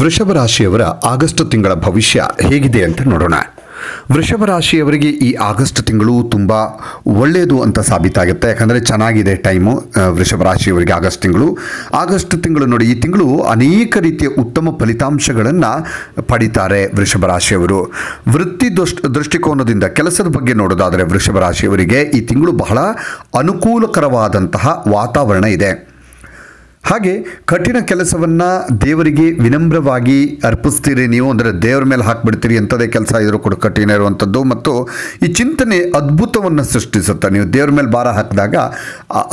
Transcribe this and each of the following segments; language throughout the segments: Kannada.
ವೃಷಭ ರಾಶಿಯವರ ಆಗಸ್ಟ್ ತಿಂಗಳ ಭವಿಷ್ಯ ಹೇಗಿದೆ ಅಂತ ನೋಡೋಣ ವೃಷಭ ರಾಶಿಯವರಿಗೆ ಈ ಆಗಸ್ಟ್ ತಿಂಗಳು ತುಂಬ ಒಳ್ಳೆಯದು ಅಂತ ಸಾಬೀತಾಗುತ್ತೆ ಯಾಕಂದರೆ ಚೆನ್ನಾಗಿದೆ ಟೈಮು ವೃಷಭ ರಾಶಿಯವರಿಗೆ ಆಗಸ್ಟ್ ತಿಂಗಳು ಆಗಸ್ಟ್ ತಿಂಗಳು ನೋಡಿ ಈ ತಿಂಗಳು ಅನೇಕ ರೀತಿಯ ಉತ್ತಮ ಫಲಿತಾಂಶಗಳನ್ನು ಪಡಿತಾರೆ ವೃಷಭ ರಾಶಿಯವರು ವೃತ್ತಿ ದೃಷ್ಟಿಕೋನದಿಂದ ಕೆಲಸದ ಬಗ್ಗೆ ನೋಡೋದಾದರೆ ವೃಷಭ ರಾಶಿಯವರಿಗೆ ಈ ತಿಂಗಳು ಬಹಳ ಅನುಕೂಲಕರವಾದಂತಹ ವಾತಾವರಣ ಇದೆ ಹಾಗೆ ಕಠಿಣ ಕೆಲಸವನ್ನು ದೇವರಿಗೆ ವಿನಮ್ರವಾಗಿ ಅರ್ಪಿಸ್ತೀರಿ ನೀವು ಅಂದರೆ ದೇವರ ಮೇಲೆ ಹಾಕಿಬಿಡ್ತೀರಿ ಎಂಥದೇ ಕೆಲಸ ಇದ್ರೂ ಕೂಡ ಕಠಿಣ ಇರುವಂಥದ್ದು ಮತ್ತು ಈ ಚಿಂತನೆ ಅದ್ಭುತವನ್ನು ಸೃಷ್ಟಿಸುತ್ತೆ ನೀವು ದೇವರ ಮೇಲೆ ಭಾರ ಹಾಕಿದಾಗ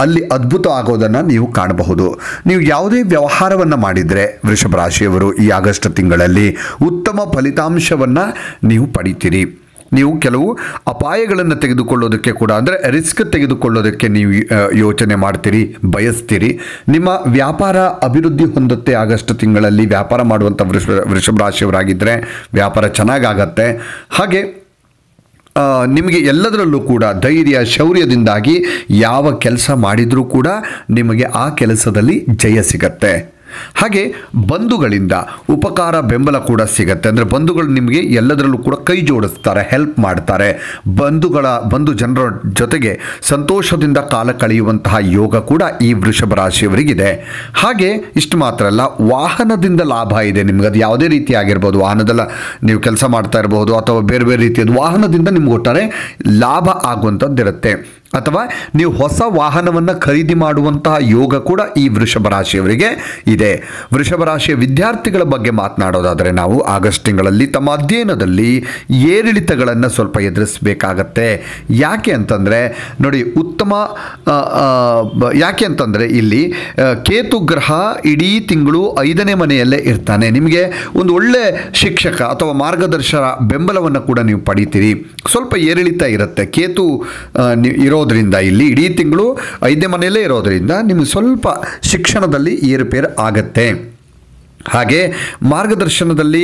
ಅಲ್ಲಿ ಅದ್ಭುತ ಆಗೋದನ್ನು ನೀವು ಕಾಣಬಹುದು ನೀವು ಯಾವುದೇ ವ್ಯವಹಾರವನ್ನು ಮಾಡಿದರೆ ವೃಷಭ ರಾಶಿಯವರು ಈ ಆಗಸ್ಟ್ ತಿಂಗಳಲ್ಲಿ ಉತ್ತಮ ಫಲಿತಾಂಶವನ್ನು ನೀವು ಪಡಿತೀರಿ ನೀವು ಕೆಲವು ಅಪಾಯಗಳನ್ನು ತೆಗೆದುಕೊಳ್ಳೋದಕ್ಕೆ ಕೂಡ ಅಂದರೆ ರಿಸ್ಕ್ ತೆಗೆದುಕೊಳ್ಳೋದಕ್ಕೆ ನೀವು ಯೋಚನೆ ಮಾಡ್ತೀರಿ ಬಯಸ್ತೀರಿ ನಿಮ್ಮ ವ್ಯಾಪಾರ ಅಭಿವೃದ್ಧಿ ಹೊಂದುತ್ತೆ ಆಗಸ್ಟ್ ತಿಂಗಳಲ್ಲಿ ವ್ಯಾಪಾರ ಮಾಡುವಂಥ ವೃಷ ವೃಷಭ ರಾಶಿಯವರಾಗಿದ್ದರೆ ವ್ಯಾಪಾರ ಚೆನ್ನಾಗಾಗತ್ತೆ ಹಾಗೆ ನಿಮಗೆ ಎಲ್ಲದರಲ್ಲೂ ಕೂಡ ಧೈರ್ಯ ಶೌರ್ಯದಿಂದಾಗಿ ಯಾವ ಕೆಲಸ ಮಾಡಿದರೂ ಕೂಡ ನಿಮಗೆ ಆ ಕೆಲಸದಲ್ಲಿ ಜಯ ಸಿಗತ್ತೆ ಹಾಗೆ ಬಂಧುಗಳಿಂದ ಉಪಕಾರ ಬೆಂಬಲ ಕೂಡ ಸಿಗುತ್ತೆ ಅಂದರೆ ಬಂಧುಗಳು ನಿಮಗೆ ಎಲ್ಲದರಲ್ಲೂ ಕೂಡ ಕೈ ಜೋಡಿಸ್ತಾರೆ ಹೆಲ್ಪ್ ಮಾಡ್ತಾರೆ ಬಂಧುಗಳ ಬಂಧು ಜನರ ಜೊತೆಗೆ ಸಂತೋಷದಿಂದ ಕಾಲ ಕಳೆಯುವಂತಹ ಯೋಗ ಕೂಡ ಈ ವೃಷಭ ರಾಶಿಯವರಿಗಿದೆ ಹಾಗೆ ಇಷ್ಟು ಮಾತ್ರ ಅಲ್ಲ ವಾಹನದಿಂದ ಲಾಭ ಇದೆ ನಿಮ್ಗೆ ಅದು ಯಾವುದೇ ಆಗಿರ್ಬೋದು ವಾಹನದಲ್ಲ ನೀವು ಕೆಲಸ ಮಾಡ್ತಾ ಇರಬಹುದು ಅಥವಾ ಬೇರೆ ಬೇರೆ ರೀತಿಯದ್ದು ವಾಹನದಿಂದ ನಿಮ್ಗೆ ಒಟ್ಟಾರೆ ಲಾಭ ಆಗುವಂಥದ್ದಿರುತ್ತೆ ಅಥವಾ ನೀವು ಹೊಸ ವಾಹನವನ್ನು ಖರೀದಿ ಮಾಡುವಂತಹ ಯೋಗ ಕೂಡ ಈ ವೃಷಭ ರಾಶಿಯವರಿಗೆ ಇದೆ ವೃಷಭ ರಾಶಿಯ ವಿದ್ಯಾರ್ಥಿಗಳ ಬಗ್ಗೆ ಮಾತನಾಡೋದಾದರೆ ನಾವು ಆಗಸ್ಟ್ ತಿಂಗಳಲ್ಲಿ ತಮ್ಮ ಅಧ್ಯಯನದಲ್ಲಿ ಏರಿಳಿತಗಳನ್ನು ಸ್ವಲ್ಪ ಎದುರಿಸಬೇಕಾಗತ್ತೆ ಯಾಕೆ ಅಂತಂದರೆ ನೋಡಿ ಉತ್ ಉತ್ತಮ ಯಾಕೆ ಅಂತಂದರೆ ಇಲ್ಲಿ ಕೇತು ಗ್ರಹ ಇಡೀ ತಿಂಗಳು ಐದನೇ ಮನೆಯಲ್ಲೇ ಇರ್ತಾನೆ ನಿಮಗೆ ಒಂದು ಒಳ್ಳೆ ಶಿಕ್ಷಕ ಅಥವಾ ಮಾರ್ಗದರ್ಶನ ಬೆಂಬಲವನ್ನು ಕೂಡ ನೀವು ಪಡಿತೀರಿ ಸ್ವಲ್ಪ ಏರಿಳಿತ ಇರುತ್ತೆ ಕೇತು ಇರೋದರಿಂದ ಇಲ್ಲಿ ಇಡೀ ತಿಂಗಳು ಐದನೇ ಮನೆಯಲ್ಲೇ ಇರೋದರಿಂದ ನಿಮಗೆ ಸ್ವಲ್ಪ ಶಿಕ್ಷಣದಲ್ಲಿ ಏರುಪೇರು ಆಗತ್ತೆ ಹಾಗೆ ಮಾರ್ಗದರ್ಶನದಲ್ಲಿ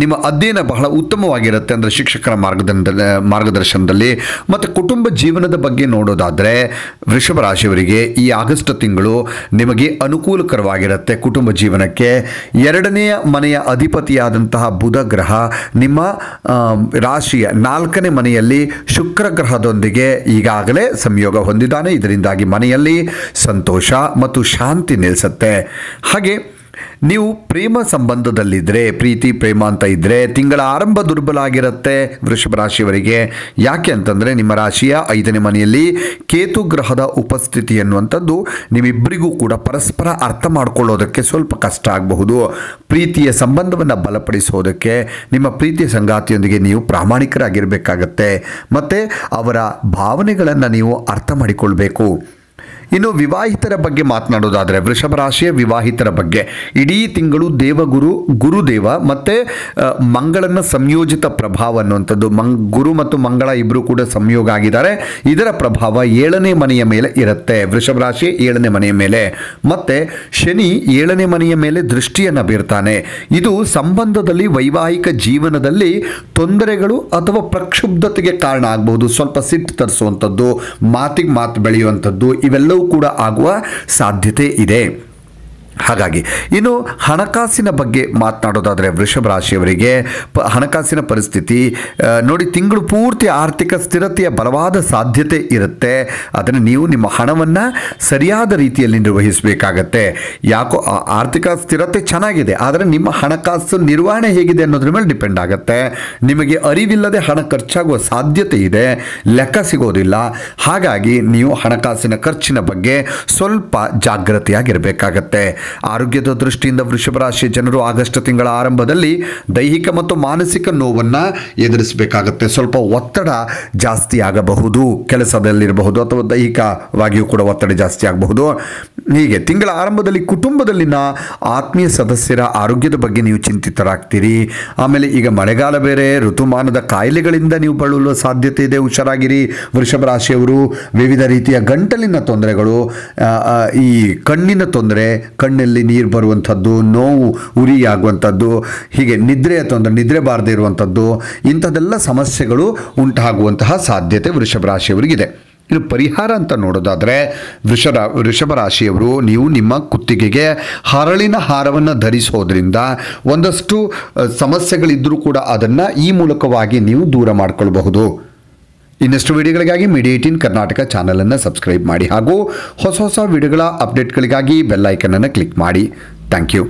ನಿಮ್ಮ ಅಧ್ಯಯನ ಬಹಳ ಉತ್ತಮವಾಗಿರುತ್ತೆ ಅಂದರೆ ಶಿಕ್ಷಕರ ಮಾರ್ಗದ ಮಾರ್ಗದರ್ಶನದಲ್ಲಿ ಮತ್ತು ಕುಟುಂಬ ಜೀವನದ ಬಗ್ಗೆ ನೋಡೋದಾದರೆ ವೃಷಭ ರಾಶಿಯವರಿಗೆ ಈ ಆಗಸ್ಟ್ ತಿಂಗಳು ನಿಮಗೆ ಅನುಕೂಲಕರವಾಗಿರುತ್ತೆ ಕುಟುಂಬ ಜೀವನಕ್ಕೆ ಎರಡನೆಯ ಮನೆಯ ಅಧಿಪತಿಯಾದಂತಹ ಬುಧ ಗ್ರಹ ನಿಮ್ಮ ರಾಶಿಯ ನಾಲ್ಕನೇ ಮನೆಯಲ್ಲಿ ಶುಕ್ರ ಗ್ರಹದೊಂದಿಗೆ ಈಗಾಗಲೇ ಸಂಯೋಗ ಹೊಂದಿದ್ದಾನೆ ಇದರಿಂದಾಗಿ ಮನೆಯಲ್ಲಿ ಸಂತೋಷ ಮತ್ತು ಶಾಂತಿ ನೆಲೆಸುತ್ತೆ ಹಾಗೆ ನೀವು ಪ್ರೇಮ ಸಂಬಂಧದಲ್ಲಿದ್ದರೆ ಪ್ರೀತಿ ಪ್ರೇಮ ಅಂತ ಇದ್ದರೆ ತಿಂಗಳ ಆರಂಭ ದುರ್ಬಲ ಆಗಿರುತ್ತೆ ವೃಷಭ ರಾಶಿಯವರಿಗೆ ಯಾಕೆ ಅಂತಂದರೆ ನಿಮ್ಮ ರಾಶಿಯ ಐದನೇ ಮನೆಯಲ್ಲಿ ಕೇತು ಗ್ರಹದ ಉಪಸ್ಥಿತಿ ಅನ್ನುವಂಥದ್ದು ನಿಮ್ಮಿಬ್ಬರಿಗೂ ಕೂಡ ಪರಸ್ಪರ ಅರ್ಥ ಮಾಡಿಕೊಳ್ಳೋದಕ್ಕೆ ಸ್ವಲ್ಪ ಕಷ್ಟ ಆಗಬಹುದು ಪ್ರೀತಿಯ ಸಂಬಂಧವನ್ನು ಬಲಪಡಿಸೋದಕ್ಕೆ ನಿಮ್ಮ ಪ್ರೀತಿಯ ಸಂಗಾತಿಯೊಂದಿಗೆ ನೀವು ಪ್ರಾಮಾಣಿಕರಾಗಿರಬೇಕಾಗತ್ತೆ ಮತ್ತು ಅವರ ಭಾವನೆಗಳನ್ನು ನೀವು ಅರ್ಥ ಮಾಡಿಕೊಳ್ಬೇಕು ಇನ್ನು ವಿವಾಹಿತರ ಬಗ್ಗೆ ಮಾತನಾಡೋದಾದರೆ ವೃಷಭ ರಾಶಿಯ ವಿವಾಹಿತರ ಬಗ್ಗೆ ಇಡೀ ತಿಂಗಳು ದೇವಗುರು ಗುರುದೇವ ಮತ್ತು ಮಂಗಳನ ಸಂಯೋಜಿತ ಪ್ರಭಾವ ಅನ್ನುವಂಥದ್ದು ಮಂಗ್ ಗುರು ಮತ್ತು ಮಂಗಳ ಇಬ್ಬರು ಕೂಡ ಸಂಯೋಗ ಆಗಿದ್ದಾರೆ ಇದರ ಪ್ರಭಾವ ಏಳನೇ ಮನೆಯ ಮೇಲೆ ಇರುತ್ತೆ ವೃಷಭ ರಾಶಿ ಏಳನೇ ಮನೆಯ ಮೇಲೆ ಮತ್ತು ಶನಿ ಏಳನೇ ಮನೆಯ ಮೇಲೆ ದೃಷ್ಟಿಯನ್ನು ಬೀರ್ತಾನೆ ಇದು ಸಂಬಂಧದಲ್ಲಿ ವೈವಾಹಿಕ ಜೀವನದಲ್ಲಿ ತೊಂದರೆಗಳು ಅಥವಾ ಪ್ರಕ್ಷುಬ್ಧತೆಗೆ ಕಾರಣ ಆಗಬಹುದು ಸ್ವಲ್ಪ ಸಿಟ್ಟು ತರಿಸುವಂಥದ್ದು ಮಾತಿಗೆ ಮಾತು ಬೆಳೆಯುವಂಥದ್ದು ಇವೆಲ್ಲವೂ ಕೂಡ ಆಗುವ ಸಾಧ್ಯತೆ ಇದೆ ಹಾಗಾಗಿ ಇನ್ನು ಹಣಕಾಸಿನ ಬಗ್ಗೆ ಮಾತನಾಡೋದಾದರೆ ವೃಷಭ ರಾಶಿಯವರಿಗೆ ಪ ಹಣಕಾಸಿನ ಪರಿಸ್ಥಿತಿ ನೋಡಿ ತಿಂಗಳು ಪೂರ್ತಿ ಆರ್ಥಿಕ ಸ್ಥಿರತೆಯ ಬಲವಾದ ಸಾಧ್ಯತೆ ಇರುತ್ತೆ ಅದನ್ನು ನೀವು ನಿಮ್ಮ ಹಣವನ್ನು ಸರಿಯಾದ ರೀತಿಯಲ್ಲಿ ನಿರ್ವಹಿಸಬೇಕಾಗತ್ತೆ ಯಾಕೋ ಆರ್ಥಿಕ ಸ್ಥಿರತೆ ಚೆನ್ನಾಗಿದೆ ಆದರೆ ನಿಮ್ಮ ಹಣಕಾಸು ನಿರ್ವಹಣೆ ಹೇಗಿದೆ ಅನ್ನೋದ್ರ ಮೇಲೆ ಡಿಪೆಂಡ್ ಆಗುತ್ತೆ ನಿಮಗೆ ಅರಿವಿಲ್ಲದೆ ಹಣ ಖರ್ಚಾಗುವ ಸಾಧ್ಯತೆ ಇದೆ ಲೆಕ್ಕ ಸಿಗೋದಿಲ್ಲ ಹಾಗಾಗಿ ನೀವು ಹಣಕಾಸಿನ ಖರ್ಚಿನ ಬಗ್ಗೆ ಸ್ವಲ್ಪ ಜಾಗೃತಿಯಾಗಿರಬೇಕಾಗತ್ತೆ ಆರೋಗ್ಯದ ದೃಷ್ಟಿಯಿಂದ ವೃಷಭ ರಾಶಿಯ ಜನರು ಆಗಸ್ಟ್ ತಿಂಗಳ ಆರಂಭದಲ್ಲಿ ದೈಹಿಕ ಮತ್ತು ಮಾನಸಿಕ ನೋವನ್ನು ಎದುರಿಸಬೇಕಾಗುತ್ತೆ ಸ್ವಲ್ಪ ಒತ್ತಡ ಜಾಸ್ತಿ ಆಗಬಹುದು ಕೆಲಸದಲ್ಲಿರಬಹುದು ಅಥವಾ ದೈಹಿಕವಾಗಿಯೂ ಕೂಡ ಒತ್ತಡ ಜಾಸ್ತಿ ಆಗಬಹುದು ಹೀಗೆ ತಿಂಗಳ ಆರಂಭದಲ್ಲಿ ಕುಟುಂಬದಲ್ಲಿನ ಆತ್ಮೀಯ ಸದಸ್ಯರ ಆರೋಗ್ಯದ ಬಗ್ಗೆ ನೀವು ಚಿಂತಿತರಾಗ್ತೀರಿ ಆಮೇಲೆ ಈಗ ಮಳೆಗಾಲ ಬೇರೆ ಋತುಮಾನದ ಕಾಯಿಲೆಗಳಿಂದ ನೀವು ಬಳಲುವ ಸಾಧ್ಯತೆ ಇದೆ ಹುಷಾರಾಗಿರಿ ವೃಷಭ ರಾಶಿಯವರು ವಿವಿಧ ರೀತಿಯ ಗಂಟಲಿನ ತೊಂದರೆಗಳು ಈ ಕಣ್ಣಿನ ತೊಂದರೆ ಕಣ್ಣು ಕಣ್ಣಲ್ಲಿ ನೀರು ಬರುವಂಥದ್ದು ನೋವು ಉರಿಯಾಗುವಂಥದ್ದು ಹೀಗೆ ನಿದ್ರೆ ಅಥವಾ ನಿದ್ರೆ ಬಾರದೇ ಇರುವಂಥದ್ದು ಇಂಥದ್ದೆಲ್ಲ ಸಮಸ್ಯೆಗಳು ಉಂಟಾಗುವಂತಹ ಸಾಧ್ಯತೆ ವೃಷಭ ರಾಶಿಯವರಿಗಿದೆ ಇನ್ನು ಪರಿಹಾರ ಅಂತ ನೋಡೋದಾದರೆ ವೃಷರ ವೃಷಭ ರಾಶಿಯವರು ನೀವು ನಿಮ್ಮ ಕುತ್ತಿಗೆಗೆ ಹರಳಿನ ಹಾರವನ್ನು ಧರಿಸೋದ್ರಿಂದ ಒಂದಷ್ಟು ಸಮಸ್ಯೆಗಳಿದ್ದರೂ ಕೂಡ ಅದನ್ನು ಈ ಮೂಲಕವಾಗಿ ನೀವು ದೂರ ಮಾಡಿಕೊಳ್ಬಹುದು ಇನ್ನಷ್ಟು ವಿಡಿಯೋಗಳಿಗಾಗಿ ಮೀಡಿಯಾ ಏಟೀನ್ ಕರ್ನಾಟಕ ಚಾನಲನ್ನು ಸಬ್ಸ್ಕ್ರೈಬ್ ಮಾಡಿ ಹಾಗೂ ಹೊಸ ಹೊಸ ವಿಡಿಯೋಗಳ ಅಪ್ಡೇಟ್ಗಳಿಗಾಗಿ ಐಕನನ್ನು ಕ್ಲಿಕ್ ಮಾಡಿ ಥ್ಯಾಂಕ್ ಯು